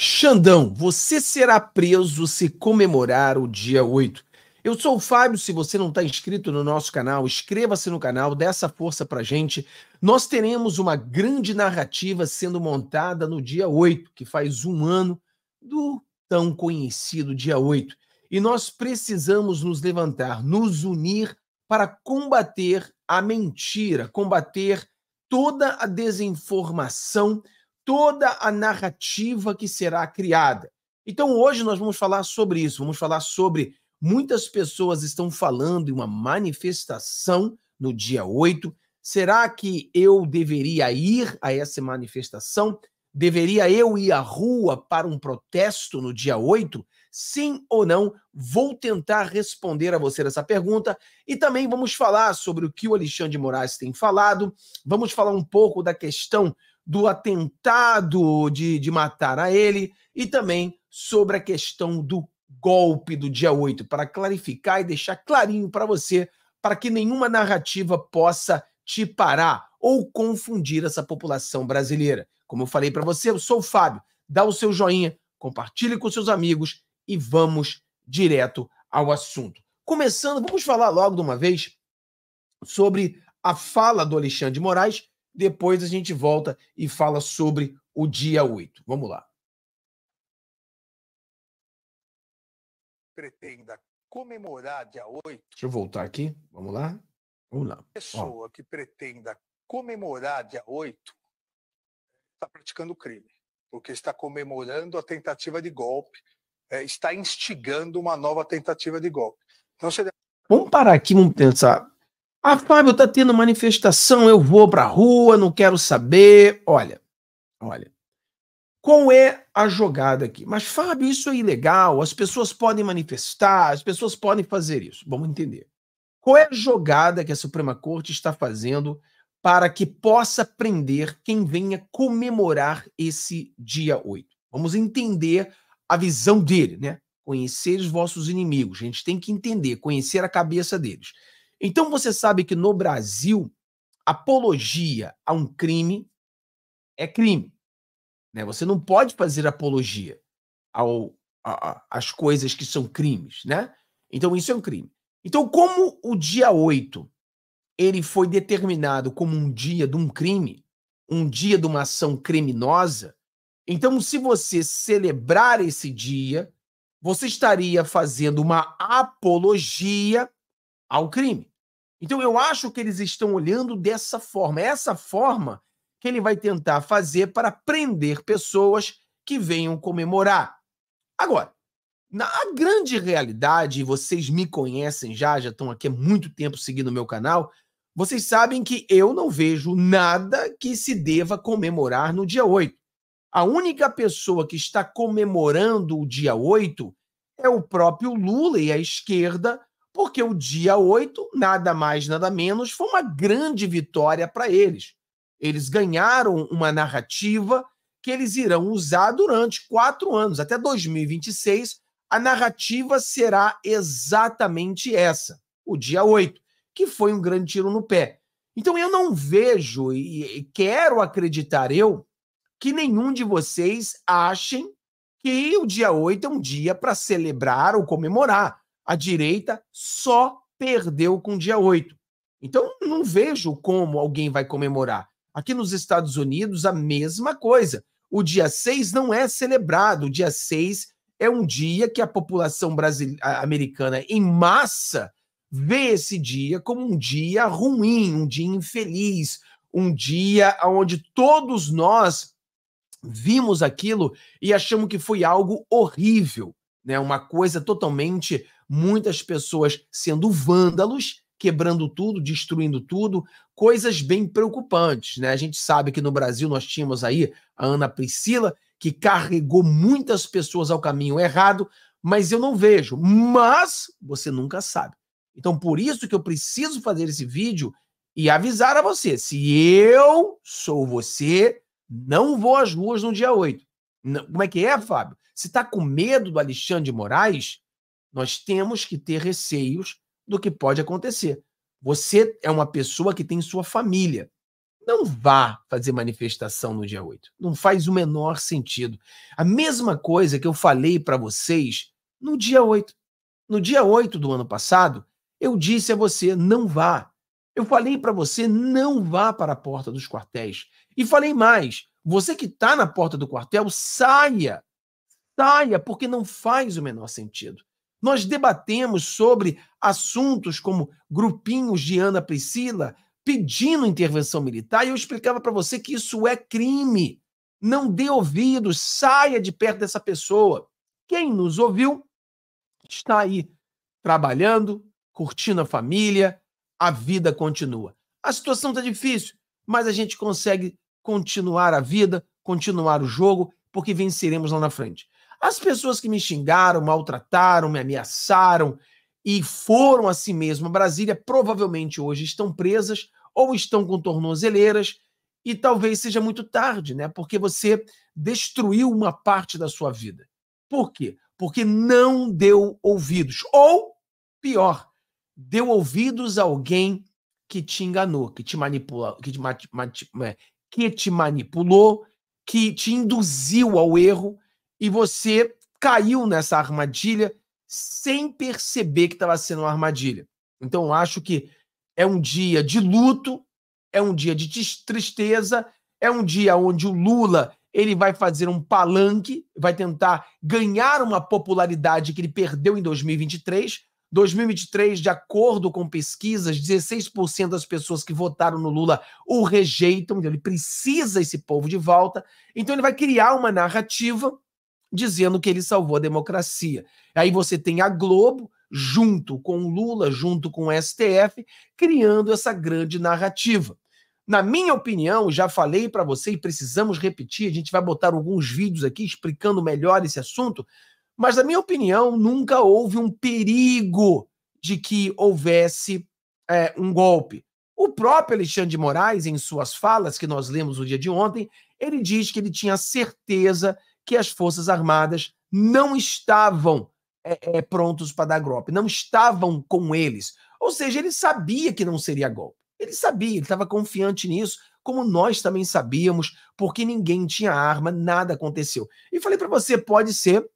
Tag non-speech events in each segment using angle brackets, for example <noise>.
Xandão, você será preso se comemorar o dia 8. Eu sou o Fábio, se você não está inscrito no nosso canal, inscreva-se no canal, dê essa força para gente. Nós teremos uma grande narrativa sendo montada no dia 8, que faz um ano do tão conhecido dia 8. E nós precisamos nos levantar, nos unir para combater a mentira, combater toda a desinformação toda a narrativa que será criada. Então, hoje nós vamos falar sobre isso, vamos falar sobre muitas pessoas estão falando em uma manifestação no dia 8. Será que eu deveria ir a essa manifestação? Deveria eu ir à rua para um protesto no dia 8? Sim ou não? Vou tentar responder a você essa pergunta e também vamos falar sobre o que o Alexandre de Moraes tem falado. Vamos falar um pouco da questão do atentado de, de matar a ele e também sobre a questão do golpe do dia 8, para clarificar e deixar clarinho para você, para que nenhuma narrativa possa te parar ou confundir essa população brasileira. Como eu falei para você, eu sou o Fábio. Dá o seu joinha, compartilhe com seus amigos e vamos direto ao assunto. Começando, vamos falar logo de uma vez sobre a fala do Alexandre de Moraes, depois a gente volta e fala sobre o dia 8. Vamos lá. Pretenda comemorar dia 8. Deixa eu voltar aqui. Vamos lá. Vamos lá. Pessoa Ó. que pretenda comemorar dia 8 está praticando crime, porque está comemorando a tentativa de golpe, é, está instigando uma nova tentativa de golpe. Então, você... Vamos parar aqui, vamos pensar. Ah, Fábio, tá tendo manifestação, eu vou pra rua, não quero saber. Olha, olha. Qual é a jogada aqui? Mas, Fábio, isso é ilegal, as pessoas podem manifestar, as pessoas podem fazer isso. Vamos entender. Qual é a jogada que a Suprema Corte está fazendo para que possa prender quem venha comemorar esse dia 8? Vamos entender a visão dele, né? Conhecer os vossos inimigos. A gente tem que entender, conhecer a cabeça deles. Então você sabe que no Brasil, apologia a um crime é crime. Né? Você não pode fazer apologia ao, a, às coisas que são crimes, né? Então isso é um crime. Então, como o dia 8 ele foi determinado como um dia de um crime, um dia de uma ação criminosa, então se você celebrar esse dia, você estaria fazendo uma apologia ao crime. Então eu acho que eles estão olhando dessa forma, é essa forma que ele vai tentar fazer para prender pessoas que venham comemorar. Agora, na a grande realidade, vocês me conhecem já, já estão aqui há muito tempo seguindo o meu canal, vocês sabem que eu não vejo nada que se deva comemorar no dia 8. A única pessoa que está comemorando o dia 8 é o próprio Lula e a esquerda porque o dia 8, nada mais, nada menos, foi uma grande vitória para eles. Eles ganharam uma narrativa que eles irão usar durante quatro anos, até 2026. A narrativa será exatamente essa, o dia 8, que foi um grande tiro no pé. Então eu não vejo e quero acreditar eu que nenhum de vocês achem que o dia 8 é um dia para celebrar ou comemorar a direita só perdeu com o dia 8. Então, não vejo como alguém vai comemorar. Aqui nos Estados Unidos, a mesma coisa. O dia 6 não é celebrado. O dia 6 é um dia que a população americana, em massa, vê esse dia como um dia ruim, um dia infeliz, um dia onde todos nós vimos aquilo e achamos que foi algo horrível, né? Uma coisa totalmente muitas pessoas sendo vândalos, quebrando tudo, destruindo tudo, coisas bem preocupantes, né? A gente sabe que no Brasil nós tínhamos aí a Ana Priscila, que carregou muitas pessoas ao caminho errado, mas eu não vejo. Mas você nunca sabe. Então, por isso que eu preciso fazer esse vídeo e avisar a você: se eu sou você, não vou às ruas no dia 8. Como é que é, Fábio? Você está com medo do Alexandre de Moraes? Nós temos que ter receios do que pode acontecer. Você é uma pessoa que tem sua família. Não vá fazer manifestação no dia 8. Não faz o menor sentido. A mesma coisa que eu falei para vocês no dia 8. No dia 8 do ano passado, eu disse a você: não vá. Eu falei para você: não vá para a porta dos quartéis. E falei mais: você que está na porta do quartel, saia. Saia, porque não faz o menor sentido. Nós debatemos sobre assuntos como grupinhos de Ana Priscila pedindo intervenção militar e eu explicava para você que isso é crime. Não dê ouvidos, saia de perto dessa pessoa. Quem nos ouviu está aí trabalhando, curtindo a família, a vida continua. A situação está difícil, mas a gente consegue continuar a vida, continuar o jogo, porque venceremos lá na frente. As pessoas que me xingaram, maltrataram, me ameaçaram e foram a si mesmo a Brasília, provavelmente hoje estão presas ou estão com tornozeleiras e talvez seja muito tarde, né? Porque você destruiu uma parte da sua vida. Por quê? Porque não deu ouvidos. Ou, pior, deu ouvidos a alguém que te enganou, que te manipulou, que te, é, que te manipulou, que te induziu ao erro e você caiu nessa armadilha sem perceber que estava sendo uma armadilha. Então, eu acho que é um dia de luto, é um dia de tristeza, é um dia onde o Lula ele vai fazer um palanque, vai tentar ganhar uma popularidade que ele perdeu em 2023. 2023, de acordo com pesquisas, 16% das pessoas que votaram no Lula o rejeitam, então ele precisa esse povo de volta. Então ele vai criar uma narrativa dizendo que ele salvou a democracia. Aí você tem a Globo, junto com Lula, junto com o STF, criando essa grande narrativa. Na minha opinião, já falei para você e precisamos repetir, a gente vai botar alguns vídeos aqui explicando melhor esse assunto, mas na minha opinião, nunca houve um perigo de que houvesse é, um golpe. O próprio Alexandre de Moraes, em suas falas que nós lemos no dia de ontem, ele diz que ele tinha certeza que as Forças Armadas não estavam é, é, prontos para dar golpe, não estavam com eles. Ou seja, ele sabia que não seria golpe. Ele sabia, ele estava confiante nisso, como nós também sabíamos, porque ninguém tinha arma, nada aconteceu. E falei para você, pode ser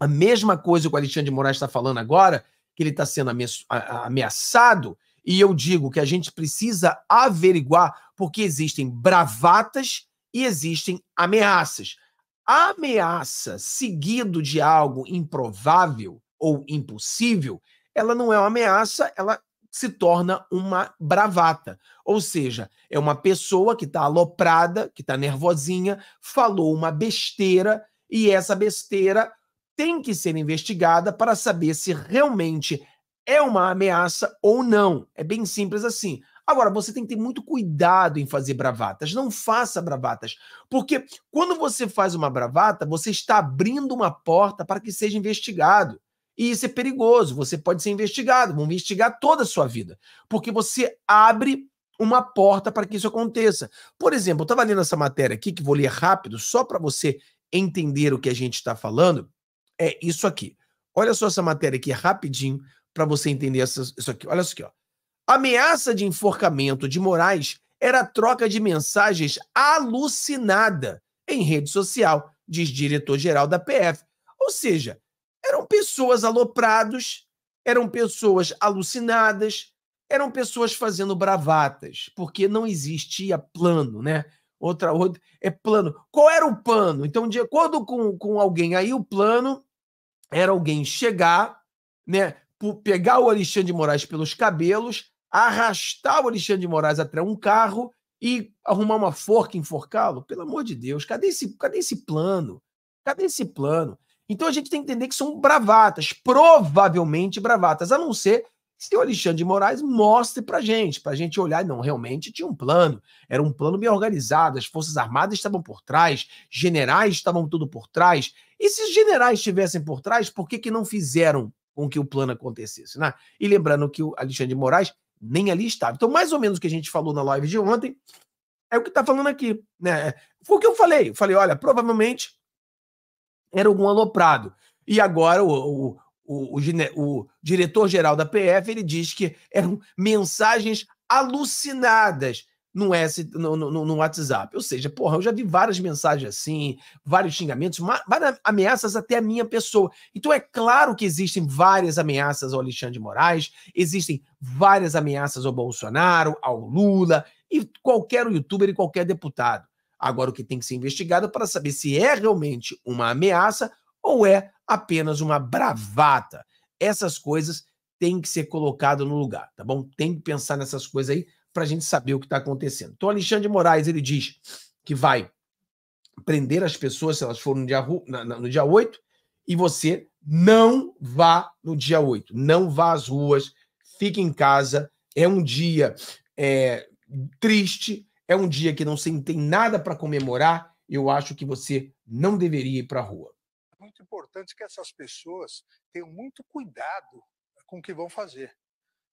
a mesma coisa que o Alexandre de Moraes está falando agora, que ele está sendo ameaçado, e eu digo que a gente precisa averiguar, porque existem bravatas e existem ameaças. A ameaça seguido de algo improvável ou impossível, ela não é uma ameaça, ela se torna uma bravata. Ou seja, é uma pessoa que está aloprada, que está nervosinha, falou uma besteira e essa besteira tem que ser investigada para saber se realmente é uma ameaça ou não. É bem simples assim. Agora, você tem que ter muito cuidado em fazer bravatas. Não faça bravatas. Porque quando você faz uma bravata, você está abrindo uma porta para que seja investigado. E isso é perigoso. Você pode ser investigado, vão investigar toda a sua vida. Porque você abre uma porta para que isso aconteça. Por exemplo, eu estava lendo essa matéria aqui, que vou ler rápido, só para você entender o que a gente está falando. É isso aqui. Olha só essa matéria aqui rapidinho para você entender essa, isso aqui. Olha isso aqui, ó. A ameaça de enforcamento de Moraes era troca de mensagens alucinada em rede social, diz diretor-geral da PF. Ou seja, eram pessoas aloprados, eram pessoas alucinadas, eram pessoas fazendo bravatas, porque não existia plano, né? Outra, outra é plano. Qual era o plano? Então, de acordo com, com alguém aí, o plano era alguém chegar, né, pegar o Alexandre de Moraes pelos cabelos, arrastar o Alexandre de Moraes até um carro e arrumar uma forca e enforcá-lo? Pelo amor de Deus, cadê esse, cadê esse plano? Cadê esse plano? Então a gente tem que entender que são bravatas, provavelmente bravatas, a não ser se o Alexandre de Moraes mostre para gente, para a gente olhar, não, realmente tinha um plano, era um plano bem organizado, as Forças Armadas estavam por trás, generais estavam tudo por trás, e se os generais estivessem por trás, por que, que não fizeram com que o plano acontecesse? Né? E lembrando que o Alexandre de Moraes nem ali estava. Então, mais ou menos o que a gente falou na live de ontem é o que está falando aqui. Né? Foi o que eu falei. Eu falei, olha, provavelmente era algum aloprado. E agora o, o, o, o diretor-geral da PF ele diz que eram mensagens alucinadas é no, S, no, no, no, WhatsApp. Ou seja, porra, eu já vi várias mensagens assim, vários xingamentos, várias ameaças até a minha pessoa. Então é claro que existem várias ameaças ao Alexandre de Moraes, existem várias ameaças ao Bolsonaro, ao Lula e qualquer youtuber e qualquer deputado. Agora, o que tem que ser investigado é para saber se é realmente uma ameaça ou é apenas uma bravata. Essas coisas têm que ser colocadas no lugar, tá bom? Tem que pensar nessas coisas aí para a gente saber o que está acontecendo. Então, Alexandre de Moraes ele diz que vai prender as pessoas se elas forem no dia, no dia 8 e você não vá no dia 8. Não vá às ruas, fique em casa. É um dia é, triste, é um dia que não tem nada para comemorar. Eu acho que você não deveria ir para a rua. É muito importante que essas pessoas tenham muito cuidado com o que vão fazer.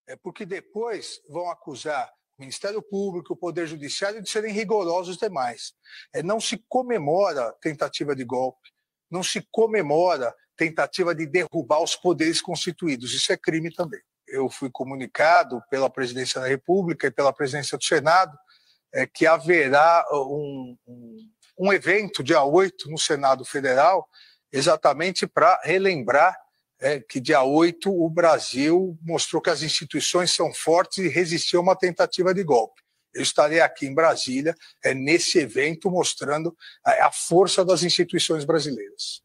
É porque depois vão acusar Ministério Público, o Poder Judiciário, de serem rigorosos demais. É, não se comemora tentativa de golpe, não se comemora tentativa de derrubar os poderes constituídos. Isso é crime também. Eu fui comunicado pela Presidência da República e pela Presidência do Senado é, que haverá uh, um, um, um evento, dia 8, no Senado Federal, exatamente para relembrar é, que dia 8 o Brasil mostrou que as instituições são fortes e resistiu a uma tentativa de golpe. Eu estarei aqui em Brasília, é, nesse evento, mostrando a, é, a força das instituições brasileiras.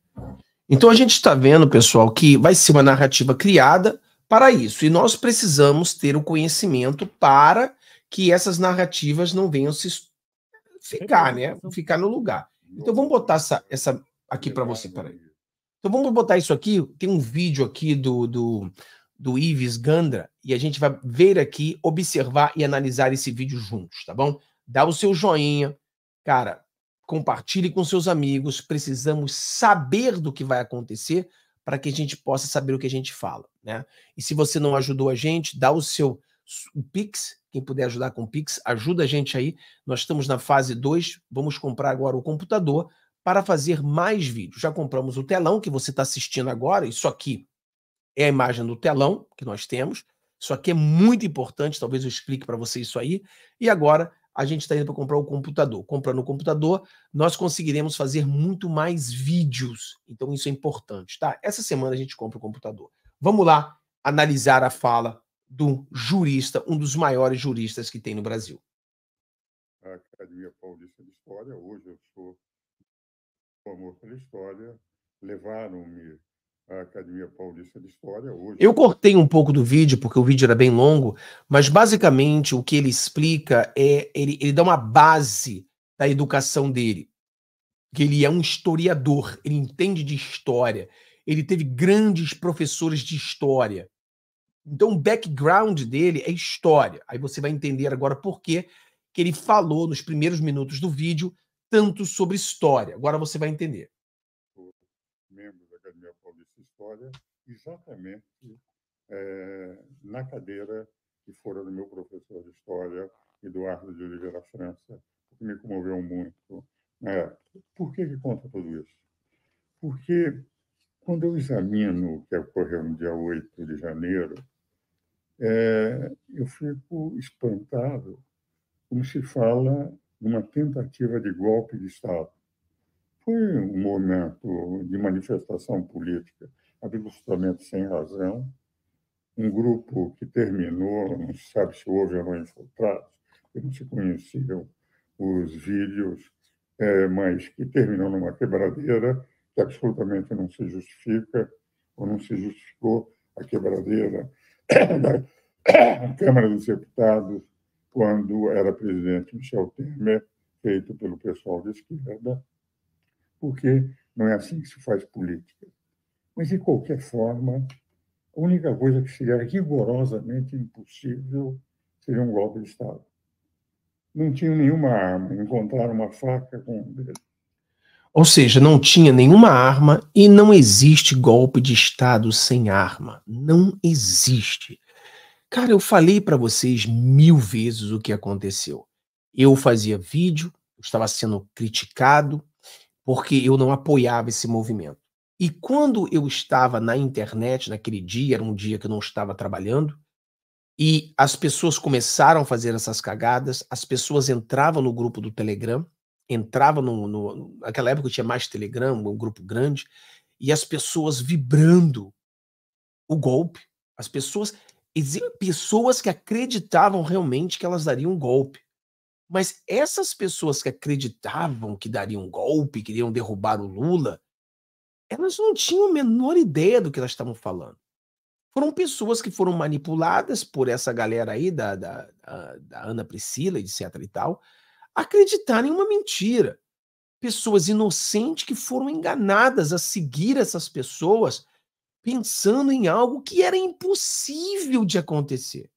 Então a gente está vendo, pessoal, que vai ser uma narrativa criada para isso, e nós precisamos ter o conhecimento para que essas narrativas não venham se ficar, né? Ficar no lugar. Então vamos botar essa, essa aqui para você, peraí. Então vamos botar isso aqui. Tem um vídeo aqui do, do, do Ives Gandra e a gente vai ver aqui, observar e analisar esse vídeo juntos, tá bom? Dá o seu joinha, cara, compartilhe com seus amigos. Precisamos saber do que vai acontecer para que a gente possa saber o que a gente fala, né? E se você não ajudou a gente, dá o seu o Pix, quem puder ajudar com o Pix, ajuda a gente aí. Nós estamos na fase 2, vamos comprar agora o computador para fazer mais vídeos. Já compramos o telão que você está assistindo agora, isso aqui é a imagem do telão que nós temos. Isso aqui é muito importante, talvez eu explique para você isso aí. E agora a gente está indo para comprar o computador. Comprando o computador, nós conseguiremos fazer muito mais vídeos. Então isso é importante, tá? Essa semana a gente compra o computador. Vamos lá analisar a fala do jurista, um dos maiores juristas que tem no Brasil. A Academia Paulista de História, hoje eu sou amor pela história levaram-me à Academia Paulista de História. Hoje... Eu cortei um pouco do vídeo, porque o vídeo era bem longo, mas basicamente o que ele explica é ele, ele dá uma base da educação dele. Que ele é um historiador, ele entende de história, ele teve grandes professores de história. Então, o background dele é história. Aí você vai entender agora por quê que ele falou nos primeiros minutos do vídeo tanto sobre história. Agora você vai entender. Membro da Academia Paulista de História, exatamente é, na cadeira que fora do meu professor de História, Eduardo de Oliveira França, que me comoveu muito. É, por que, que conta tudo isso? Porque quando eu examino o que ocorreu no dia 8 de janeiro, é, eu fico espantado como se fala uma tentativa de golpe de Estado. Foi um momento de manifestação política absolutamente sem razão, um grupo que terminou, não se sabe se houve ou não infiltrados, não se conheciam os vídeos, é, mas que terminou numa quebradeira que absolutamente não se justifica, ou não se justificou a quebradeira <coughs> da <coughs> Câmara dos Deputados, quando era presidente Michel Temer, feito pelo pessoal de esquerda, porque não é assim que se faz política. Mas, de qualquer forma, a única coisa que seria rigorosamente impossível seria um golpe de Estado. Não tinha nenhuma arma, encontraram uma faca com um dedo. Ou seja, não tinha nenhuma arma e não existe golpe de Estado sem arma. Não existe. Cara, eu falei para vocês mil vezes o que aconteceu. Eu fazia vídeo, estava sendo criticado, porque eu não apoiava esse movimento. E quando eu estava na internet, naquele dia, era um dia que eu não estava trabalhando, e as pessoas começaram a fazer essas cagadas, as pessoas entravam no grupo do Telegram, entravam no. no naquela época tinha mais Telegram, um grupo grande, e as pessoas vibrando o golpe. As pessoas pessoas que acreditavam realmente que elas dariam um golpe. Mas essas pessoas que acreditavam que dariam um golpe, queriam derrubar o Lula, elas não tinham a menor ideia do que elas estavam falando. Foram pessoas que foram manipuladas por essa galera aí, da, da, da Ana Priscila, etc e tal, acreditarem em uma mentira. Pessoas inocentes que foram enganadas a seguir essas pessoas pensando em algo que era impossível de acontecer.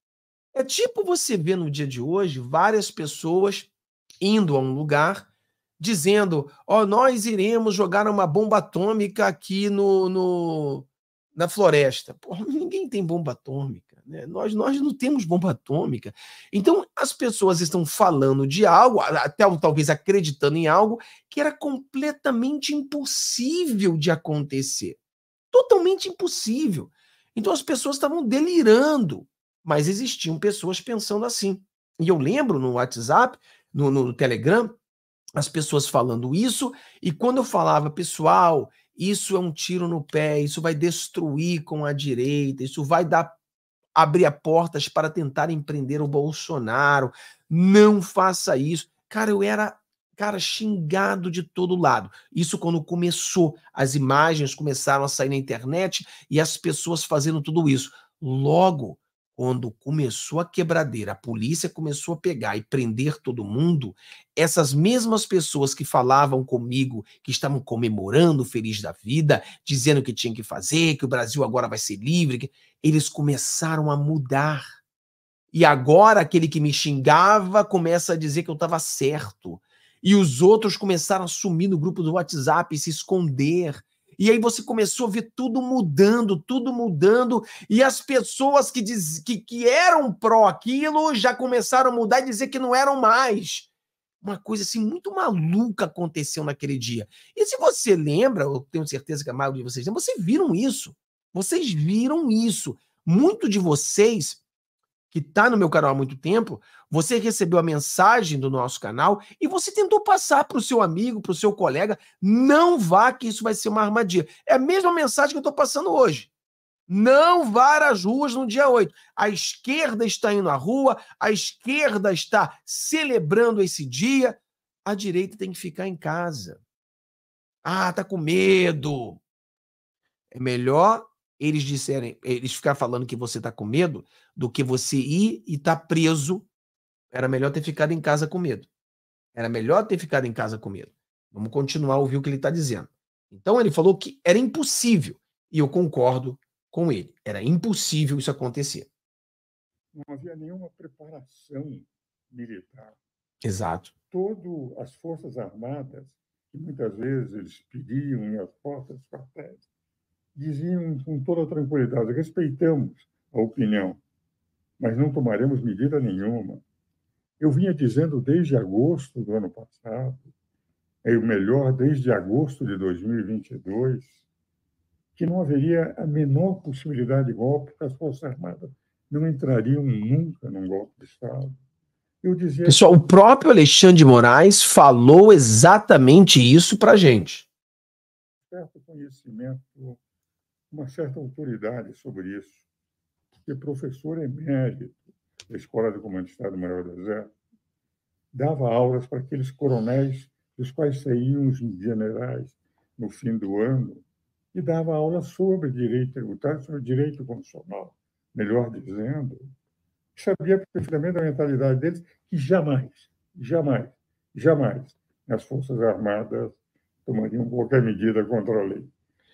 É tipo você ver no dia de hoje várias pessoas indo a um lugar dizendo: Ó, oh, nós iremos jogar uma bomba atômica aqui no, no na floresta. Porra, <laughs> ninguém tem bomba atômica. Né? Nós, nós não temos bomba atômica. Então, as pessoas estão falando de algo, até talvez acreditando em algo, que era completamente impossível de acontecer totalmente impossível. Então as pessoas estavam delirando, mas existiam pessoas pensando assim. E eu lembro no WhatsApp, no, no Telegram, as pessoas falando isso, e quando eu falava, pessoal, isso é um tiro no pé, isso vai destruir com a direita, isso vai dar abrir a portas para tentar empreender o Bolsonaro. Não faça isso. Cara, eu era cara, xingado de todo lado. Isso quando começou, as imagens começaram a sair na internet e as pessoas fazendo tudo isso. Logo, quando começou a quebradeira, a polícia começou a pegar e prender todo mundo, essas mesmas pessoas que falavam comigo, que estavam comemorando feliz da vida, dizendo que tinha que fazer, que o Brasil agora vai ser livre, eles começaram a mudar. E agora aquele que me xingava começa a dizer que eu estava certo. E os outros começaram a sumir no grupo do WhatsApp, se esconder. E aí você começou a ver tudo mudando, tudo mudando, e as pessoas que, diz, que, que eram pró aquilo já começaram a mudar e dizer que não eram mais. Uma coisa assim muito maluca aconteceu naquele dia. E se você lembra, eu tenho certeza que a maioria de vocês lembra, vocês viram isso. Vocês viram isso. Muito de vocês que está no meu canal há muito tempo, você recebeu a mensagem do nosso canal e você tentou passar para o seu amigo, para o seu colega, não vá que isso vai ser uma armadilha. É a mesma mensagem que eu estou passando hoje. Não vá às ruas no dia 8. A esquerda está indo à rua, a esquerda está celebrando esse dia, a direita tem que ficar em casa. Ah, tá com medo. É melhor eles disserem, eles ficar falando que você está com medo, do que você ir e estar tá preso. Era melhor ter ficado em casa com medo. Era melhor ter ficado em casa com medo. Vamos continuar a ouvir o que ele está dizendo. Então ele falou que era impossível, e eu concordo com ele. Era impossível isso acontecer. Não havia nenhuma preparação militar. Exato. Todas as forças armadas, que muitas vezes eles pediam em as portas dos quartéis, diziam com toda tranquilidade: respeitamos a opinião, mas não tomaremos medida nenhuma. Eu vinha dizendo desde agosto do ano passado, é o melhor desde agosto de 2022, que não haveria a menor possibilidade de golpe, porque as Forças Armadas não entrariam nunca num golpe de Estado. Eu dizia... Pessoal, o próprio Alexandre de Moraes falou exatamente isso para a gente. Certo conhecimento uma certa autoridade sobre isso, porque professor emérito da Escola de Comando de Estado Maior do Exército dava aulas para aqueles coronéis dos quais saíam os generais no fim do ano e dava aulas sobre direito tributário, sobre direito constitucional, melhor dizendo, sabia perfeitamente da mentalidade deles que jamais, jamais, jamais as Forças Armadas tomariam qualquer medida contra a lei.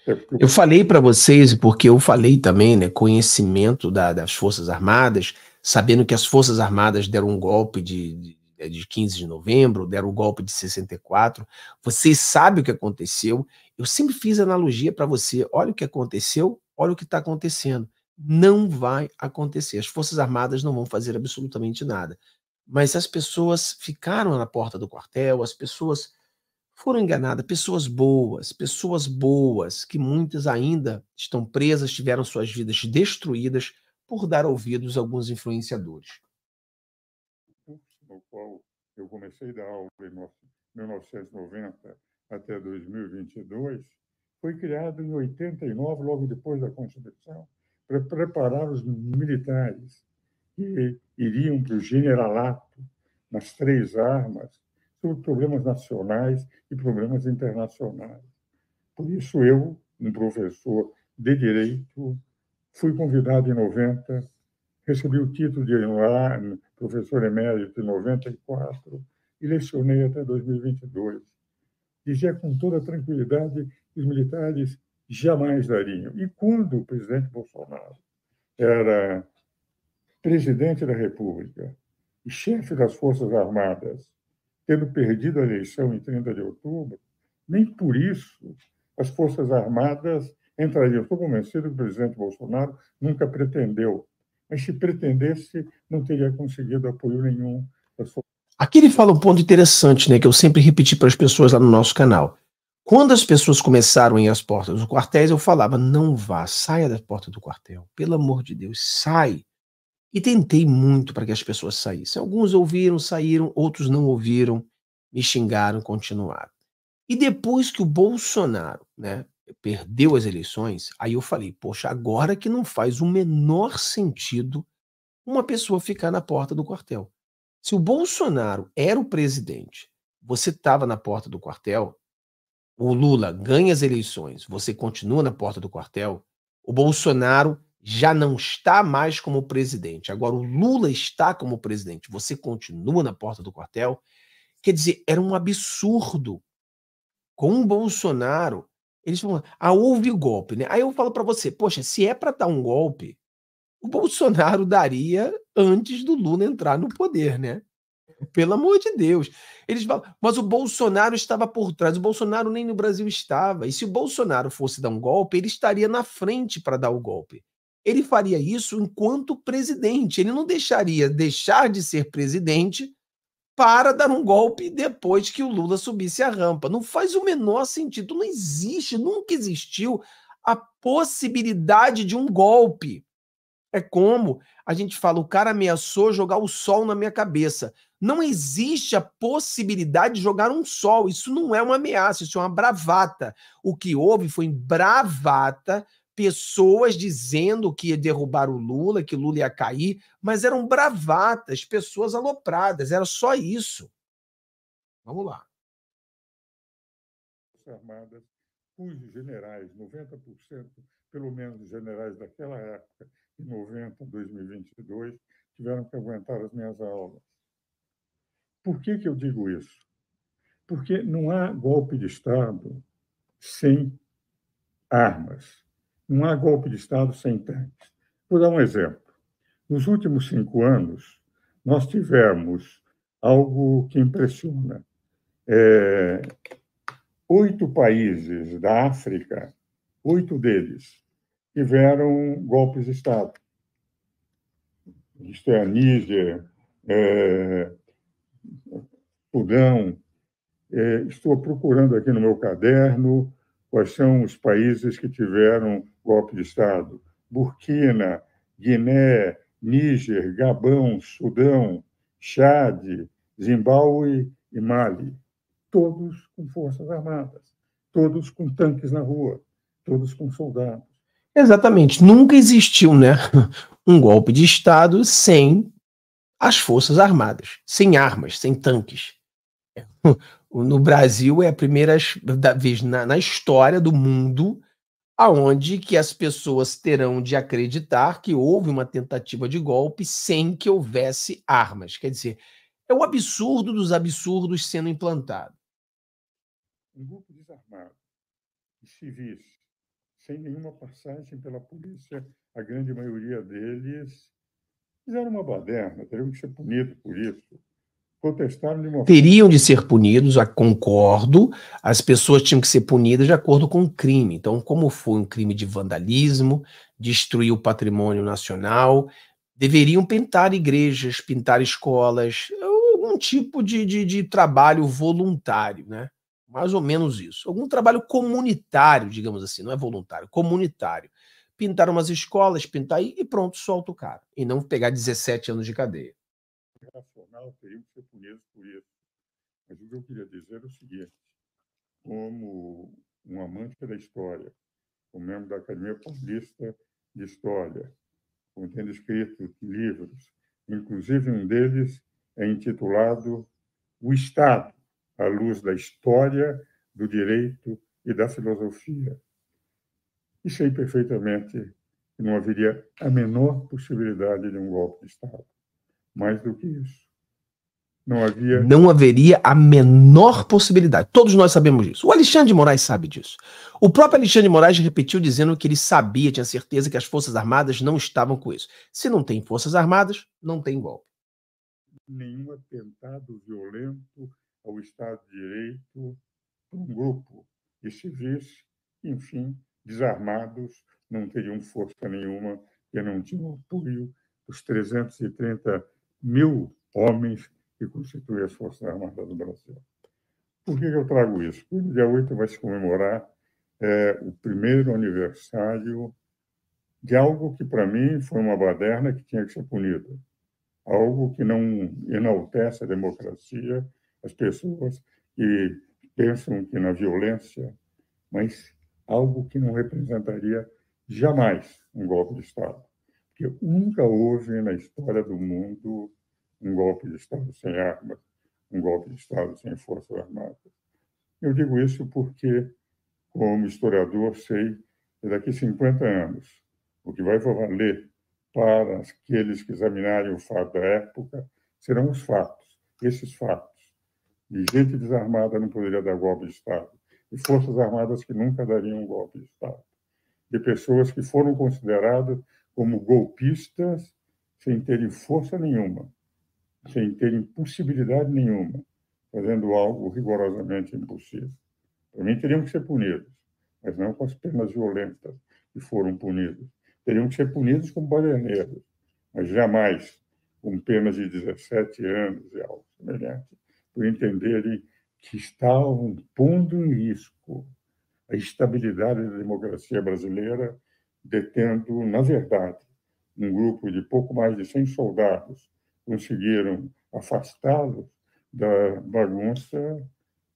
É, eu falei para vocês, porque eu falei também, né, conhecimento da, das Forças Armadas, sabendo que as Forças Armadas deram um golpe de, de, é, de 15 de novembro, deram o um golpe de 64. Vocês sabem o que aconteceu. Eu sempre fiz analogia para você: olha o que aconteceu, olha o que está acontecendo. Não vai acontecer. As Forças Armadas não vão fazer absolutamente nada. Mas as pessoas ficaram na porta do quartel, as pessoas foram enganadas. Pessoas boas, pessoas boas, que muitas ainda estão presas, tiveram suas vidas destruídas por dar ouvidos a alguns influenciadores. No qual eu comecei a dar aula em 1990 até 2022, foi criado em 89, logo depois da Constituição, para preparar os militares que iriam para o generalato nas três armas sobre problemas nacionais e problemas internacionais. Por isso, eu, um professor de direito, fui convidado em 90, recebi o título de professor emérito em 94 e lecionei até 2022. Dizia com toda tranquilidade que os militares jamais dariam. E quando o presidente Bolsonaro era presidente da República e chefe das Forças Armadas tendo perdido a eleição em 30 de outubro, nem por isso as Forças Armadas entrariam. Estou convencido que o presidente Bolsonaro nunca pretendeu, mas se pretendesse, não teria conseguido apoio nenhum das Forças Aqui ele fala um ponto interessante, né, que eu sempre repeti para as pessoas lá no nosso canal. Quando as pessoas começaram a ir às portas do quartéis, eu falava: não vá, saia da porta do quartel, pelo amor de Deus, sai. E tentei muito para que as pessoas saíssem. Alguns ouviram, saíram, outros não ouviram, me xingaram, continuaram. E depois que o Bolsonaro né, perdeu as eleições, aí eu falei, poxa, agora que não faz o menor sentido uma pessoa ficar na porta do quartel. Se o Bolsonaro era o presidente, você estava na porta do quartel, o Lula ganha as eleições, você continua na porta do quartel, o Bolsonaro já não está mais como presidente. Agora o Lula está como presidente. Você continua na porta do quartel. Quer dizer, era um absurdo. Com o Bolsonaro, eles falam, ah, houve golpe, né? Aí eu falo para você, poxa, se é para dar um golpe, o Bolsonaro daria antes do Lula entrar no poder, né? Pelo amor de Deus. Eles falam, mas o Bolsonaro estava por trás. O Bolsonaro nem no Brasil estava. E se o Bolsonaro fosse dar um golpe, ele estaria na frente para dar o golpe ele faria isso enquanto presidente. Ele não deixaria deixar de ser presidente para dar um golpe depois que o Lula subisse a rampa. Não faz o menor sentido, não existe, nunca existiu a possibilidade de um golpe. É como a gente fala, o cara ameaçou jogar o sol na minha cabeça. Não existe a possibilidade de jogar um sol. Isso não é uma ameaça, isso é uma bravata. O que houve foi bravata pessoas dizendo que ia derrubar o Lula, que Lula ia cair, mas eram bravatas, pessoas alopradas, era só isso. Vamos lá. Armadas, cujos generais, 90%, pelo menos os generais daquela época, em 90, 2022, tiveram que aguentar as minhas aulas. Por que, que eu digo isso? Porque não há golpe de Estado sem armas não há golpe de Estado sem tanques. Vou dar um exemplo. Nos últimos cinco anos, nós tivemos algo que impressiona. É, oito países da África, oito deles, tiveram golpes de Estado. Isto é a Níger, é, Sudão. É, estou procurando aqui no meu caderno quais são os países que tiveram golpe de Estado, Burkina, Guiné, Níger, Gabão, Sudão, Chad, Zimbábue e Mali. Todos com forças armadas, todos com tanques na rua, todos com soldados. Exatamente. Nunca existiu né, <laughs> um golpe de Estado sem as forças armadas, sem armas, sem tanques. <laughs> No Brasil é a primeira vez na, na história do mundo aonde que as pessoas terão de acreditar que houve uma tentativa de golpe sem que houvesse armas. Quer dizer, é o absurdo dos absurdos sendo implantado. Um grupo desarmado civis, sem nenhuma passagem pela polícia, a grande maioria deles fizeram uma baderna, teriam que ser punidos por isso contestaram de uma Teriam de ser punidos, concordo, as pessoas tinham que ser punidas de acordo com o crime. Então, como foi um crime de vandalismo, destruiu o patrimônio nacional, deveriam pintar igrejas, pintar escolas, algum tipo de, de, de trabalho voluntário, né? mais ou menos isso. Algum trabalho comunitário, digamos assim, não é voluntário, comunitário. Pintar umas escolas, pintar aí e pronto, solta o cara. E não pegar 17 anos de cadeia. Ah, penal, teríamos que ser punidos por isso. Mas o que eu queria dizer é o seguinte: como um amante da história, como membro da Academia Paulista de História, contendo tendo escrito livros, inclusive um deles é intitulado O Estado à luz da história, do direito e da filosofia. E sei perfeitamente que não haveria a menor possibilidade de um golpe de Estado. Mais do que isso, não havia. Não haveria a menor possibilidade. Todos nós sabemos disso. O Alexandre de Moraes sabe disso. O próprio Alexandre de Moraes repetiu dizendo que ele sabia, tinha certeza que as Forças Armadas não estavam com isso. Se não tem Forças Armadas, não tem golpe. Nenhum atentado violento ao Estado de Direito por um grupo de civis, enfim, desarmados, não teriam força nenhuma e não tinham apoio dos 330 mil homens que constitui as Forças Armadas do Brasil. Por que eu trago isso? Porque no dia 8 vai se comemorar é, o primeiro aniversário de algo que, para mim, foi uma baderna que tinha que ser punida. Algo que não enaltece a democracia, as pessoas que pensam que na violência, mas algo que não representaria jamais um golpe de Estado. Porque nunca houve na história do mundo um golpe de Estado sem armas, um golpe de Estado sem forças armadas. Eu digo isso porque, como historiador, sei que daqui 50 anos, o que vai valer para aqueles que examinarem o fato da época serão os fatos, esses fatos. de gente desarmada não poderia dar golpe de Estado, e forças armadas que nunca dariam um golpe de Estado, de pessoas que foram consideradas como golpistas sem terem força nenhuma, sem ter impossibilidade nenhuma, fazendo algo rigorosamente impossível. Também teriam que ser punidos, mas não com as penas violentas que foram punidos. Teriam que ser punidos com baleneiros, mas jamais com penas de 17 anos e algo semelhante, por entenderem que estavam pondo em risco a estabilidade da democracia brasileira, detendo, na verdade, um grupo de pouco mais de 100 soldados conseguiram afastá-los da bagunça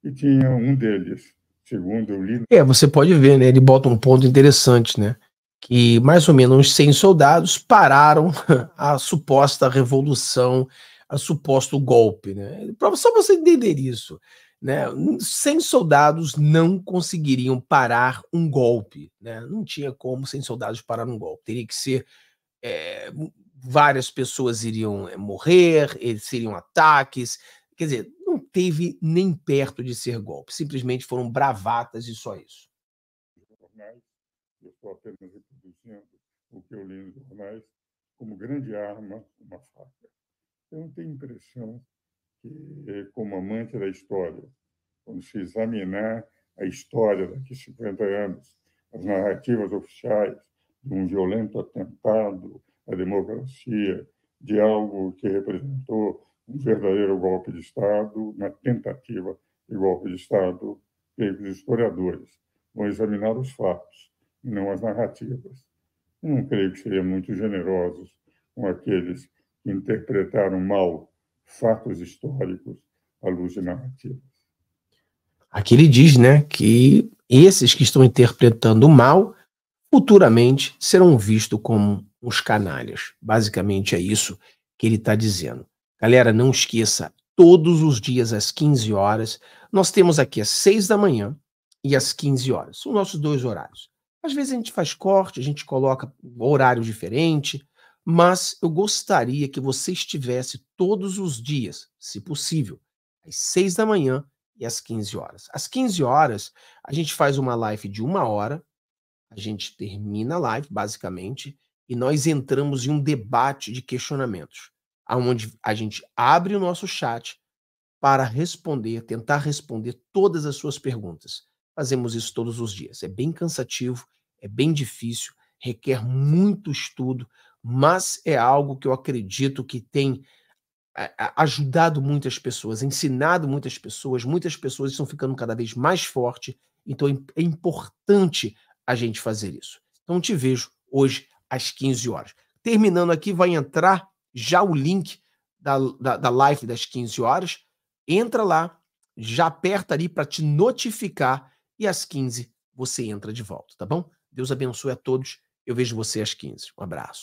e tinha um deles, segundo eu li. É, você pode ver, né? Ele bota um ponto interessante, né? Que mais ou menos uns 100 soldados pararam <laughs> a suposta revolução, a suposto golpe, né? Só você entender isso, né? 100 soldados não conseguiriam parar um golpe, né? Não tinha como 100 soldados parar um golpe. Teria que ser é, várias pessoas iriam eh, morrer, seriam ataques. Quer dizer, não teve nem perto de ser golpe, simplesmente foram bravatas e só isso. Jornais, eu estou apenas reproduzindo o que eu li nos jornais, como grande arma, uma faca. Eu tenho impressão que, como amante da história, quando se examinar a história daqui a 50 anos, as narrativas oficiais de um violento atentado a democracia, de algo que representou um verdadeiro golpe de Estado, uma tentativa de golpe de Estado, que os historiadores vão examinar os fatos e não as narrativas. Não creio que seriam muito generosos com aqueles que interpretaram mal fatos históricos à luz de narrativas. Aqui ele diz né, que esses que estão interpretando mal futuramente serão vistos como os canalhas. Basicamente é isso que ele está dizendo. Galera, não esqueça, todos os dias às 15 horas, nós temos aqui às 6 da manhã e às 15 horas. São nossos dois horários. Às vezes a gente faz corte, a gente coloca horário diferente, mas eu gostaria que você estivesse todos os dias, se possível, às 6 da manhã e às 15 horas. Às 15 horas, a gente faz uma live de uma hora, a gente termina a live, basicamente, e nós entramos em um debate de questionamentos, aonde a gente abre o nosso chat para responder, tentar responder todas as suas perguntas. Fazemos isso todos os dias. É bem cansativo, é bem difícil, requer muito estudo, mas é algo que eu acredito que tem ajudado muitas pessoas, ensinado muitas pessoas, muitas pessoas estão ficando cada vez mais forte, então é, é importante a gente fazer isso. Então te vejo hoje às 15 horas. Terminando aqui, vai entrar já o link da, da, da live das 15 horas. Entra lá, já aperta ali para te notificar e às 15 você entra de volta, tá bom? Deus abençoe a todos. Eu vejo você às 15. Um abraço.